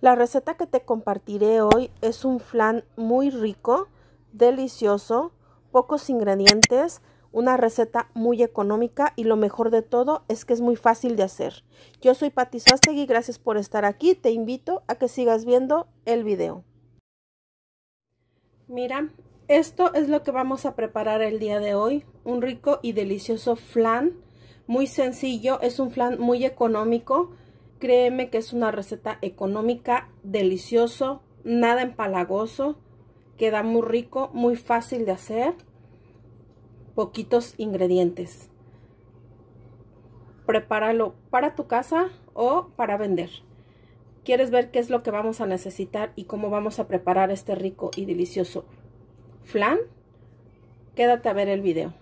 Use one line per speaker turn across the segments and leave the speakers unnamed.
La receta que te compartiré hoy es un flan muy rico, delicioso, pocos ingredientes, una receta muy económica y lo mejor de todo es que es muy fácil de hacer. Yo soy Pati y gracias por estar aquí, te invito a que sigas viendo el video. Mira, esto es lo que vamos a preparar el día de hoy, un rico y delicioso flan, muy sencillo, es un flan muy económico, Créeme que es una receta económica, delicioso, nada empalagoso, queda muy rico, muy fácil de hacer, poquitos ingredientes. Prepáralo para tu casa o para vender. ¿Quieres ver qué es lo que vamos a necesitar y cómo vamos a preparar este rico y delicioso flan? Quédate a ver el video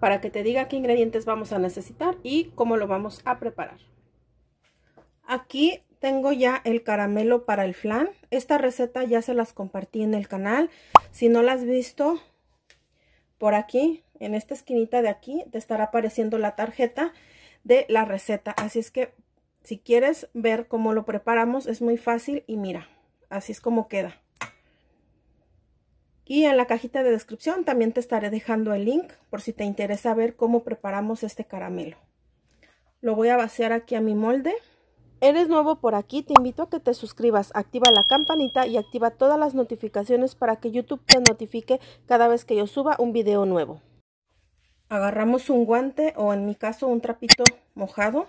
para que te diga qué ingredientes vamos a necesitar y cómo lo vamos a preparar. Aquí tengo ya el caramelo para el flan. Esta receta ya se las compartí en el canal. Si no la has visto, por aquí, en esta esquinita de aquí, te estará apareciendo la tarjeta de la receta. Así es que si quieres ver cómo lo preparamos, es muy fácil y mira, así es como queda. Y en la cajita de descripción también te estaré dejando el link por si te interesa ver cómo preparamos este caramelo. Lo voy a vaciar aquí a mi molde. Eres nuevo por aquí, te invito a que te suscribas, activa la campanita y activa todas las notificaciones para que YouTube te notifique cada vez que yo suba un video nuevo. Agarramos un guante o en mi caso un trapito mojado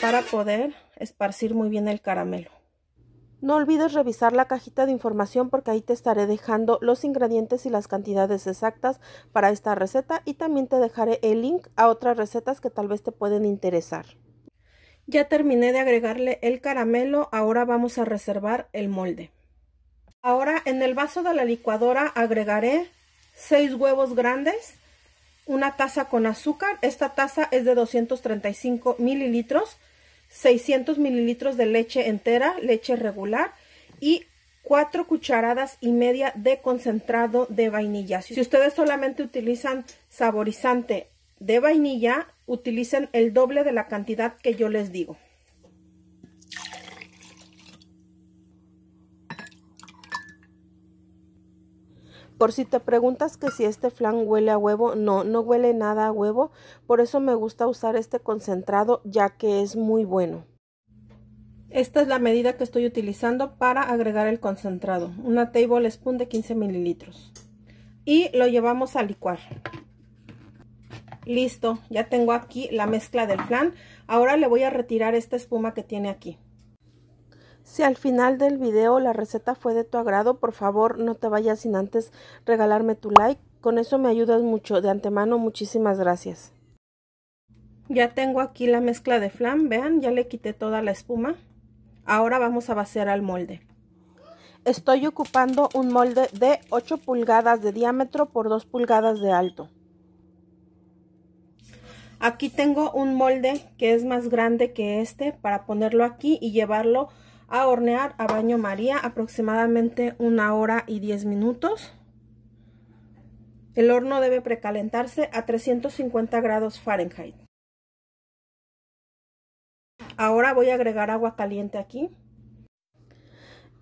para poder esparcir muy bien el caramelo. No olvides revisar la cajita de información porque ahí te estaré dejando los ingredientes y las cantidades exactas para esta receta y también te dejaré el link a otras recetas que tal vez te pueden interesar. Ya terminé de agregarle el caramelo, ahora vamos a reservar el molde. Ahora en el vaso de la licuadora agregaré 6 huevos grandes, una taza con azúcar, esta taza es de 235 mililitros, 600 mililitros de leche entera, leche regular y 4 cucharadas y media de concentrado de vainilla. Si ustedes solamente utilizan saborizante de vainilla, utilicen el doble de la cantidad que yo les digo. Por si te preguntas que si este flan huele a huevo, no, no huele nada a huevo, por eso me gusta usar este concentrado ya que es muy bueno. Esta es la medida que estoy utilizando para agregar el concentrado, una spoon de 15 mililitros. Y lo llevamos a licuar. Listo, ya tengo aquí la mezcla del flan. Ahora le voy a retirar esta espuma que tiene aquí. Si al final del video la receta fue de tu agrado, por favor no te vayas sin antes regalarme tu like. Con eso me ayudas mucho. De antemano, muchísimas gracias. Ya tengo aquí la mezcla de flan, vean, ya le quité toda la espuma. Ahora vamos a vaciar al molde. Estoy ocupando un molde de 8 pulgadas de diámetro por 2 pulgadas de alto. Aquí tengo un molde que es más grande que este para ponerlo aquí y llevarlo a hornear a baño maría aproximadamente una hora y 10 minutos. El horno debe precalentarse a 350 grados Fahrenheit. Ahora voy a agregar agua caliente aquí.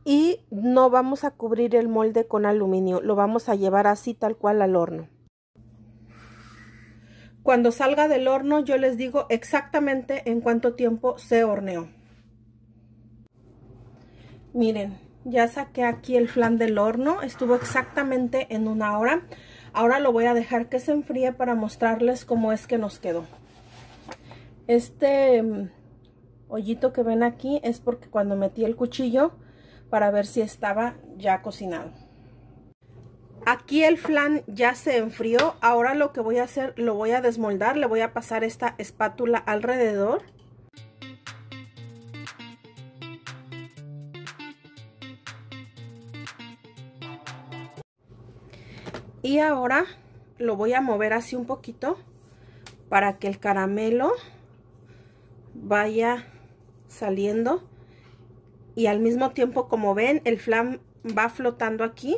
Y no vamos a cubrir el molde con aluminio, lo vamos a llevar así tal cual al horno. Cuando salga del horno yo les digo exactamente en cuánto tiempo se horneó. Miren, ya saqué aquí el flan del horno. Estuvo exactamente en una hora. Ahora lo voy a dejar que se enfríe para mostrarles cómo es que nos quedó. Este mm, hoyito que ven aquí es porque cuando metí el cuchillo para ver si estaba ya cocinado. Aquí el flan ya se enfrió. Ahora lo que voy a hacer, lo voy a desmoldar. Le voy a pasar esta espátula alrededor. Y ahora lo voy a mover así un poquito para que el caramelo vaya saliendo. Y al mismo tiempo, como ven, el flan va flotando aquí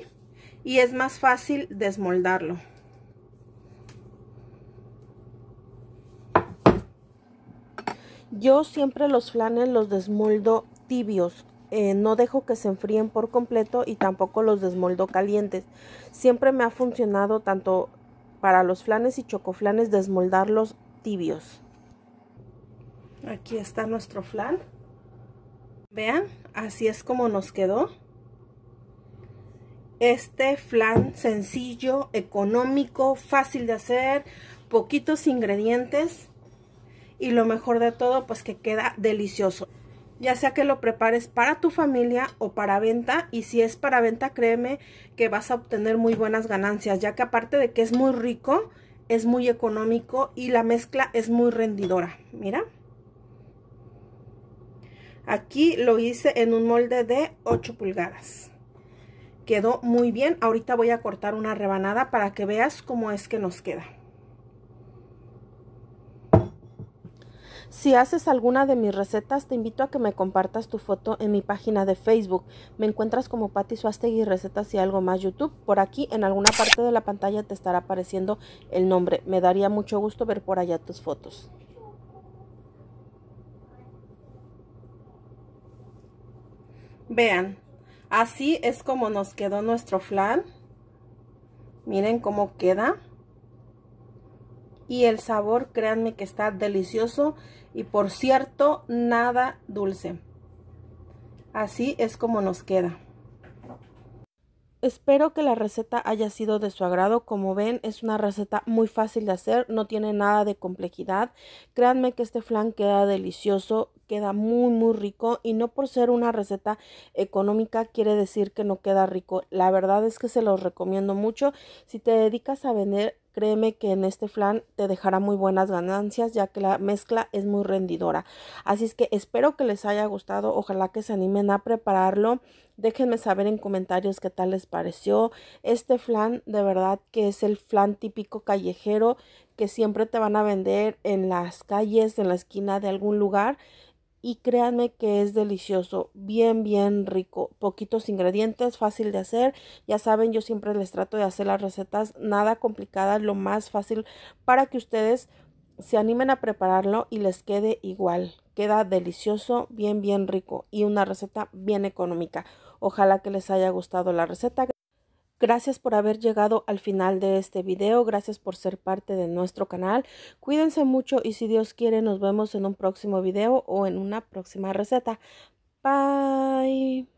y es más fácil desmoldarlo. Yo siempre los flanes los desmoldo tibios, eh, no dejo que se enfríen por completo y tampoco los desmoldo calientes. Siempre me ha funcionado tanto para los flanes y chocoflanes desmoldarlos tibios. Aquí está nuestro flan. Vean, así es como nos quedó este flan sencillo, económico, fácil de hacer, poquitos ingredientes y lo mejor de todo pues que queda delicioso. Ya sea que lo prepares para tu familia o para venta y si es para venta créeme que vas a obtener muy buenas ganancias ya que aparte de que es muy rico, es muy económico y la mezcla es muy rendidora. Mira. Aquí lo hice en un molde de 8 pulgadas quedó muy bien. Ahorita voy a cortar una rebanada para que veas cómo es que nos queda. Si haces alguna de mis recetas, te invito a que me compartas tu foto en mi página de Facebook. Me encuentras como Patti Suastegui Recetas y algo más YouTube. Por aquí, en alguna parte de la pantalla, te estará apareciendo el nombre. Me daría mucho gusto ver por allá tus fotos. Vean, Así es como nos quedó nuestro flan. Miren cómo queda. Y el sabor, créanme que está delicioso. Y por cierto, nada dulce. Así es como nos queda. Espero que la receta haya sido de su agrado. Como ven, es una receta muy fácil de hacer, no tiene nada de complejidad. Créanme que este flan queda delicioso, queda muy muy rico y no por ser una receta económica quiere decir que no queda rico. La verdad es que se los recomiendo mucho. Si te dedicas a vender Créeme que en este flan te dejará muy buenas ganancias ya que la mezcla es muy rendidora. Así es que espero que les haya gustado, ojalá que se animen a prepararlo. Déjenme saber en comentarios qué tal les pareció. Este flan de verdad que es el flan típico callejero que siempre te van a vender en las calles, en la esquina de algún lugar y créanme que es delicioso, bien, bien rico, poquitos ingredientes, fácil de hacer, ya saben, yo siempre les trato de hacer las recetas nada complicadas, lo más fácil para que ustedes se animen a prepararlo y les quede igual, queda delicioso, bien, bien rico y una receta bien económica. Ojalá que les haya gustado la receta. Gracias por haber llegado al final de este video. Gracias por ser parte de nuestro canal. Cuídense mucho y si Dios quiere nos vemos en un próximo video o en una próxima receta. Bye.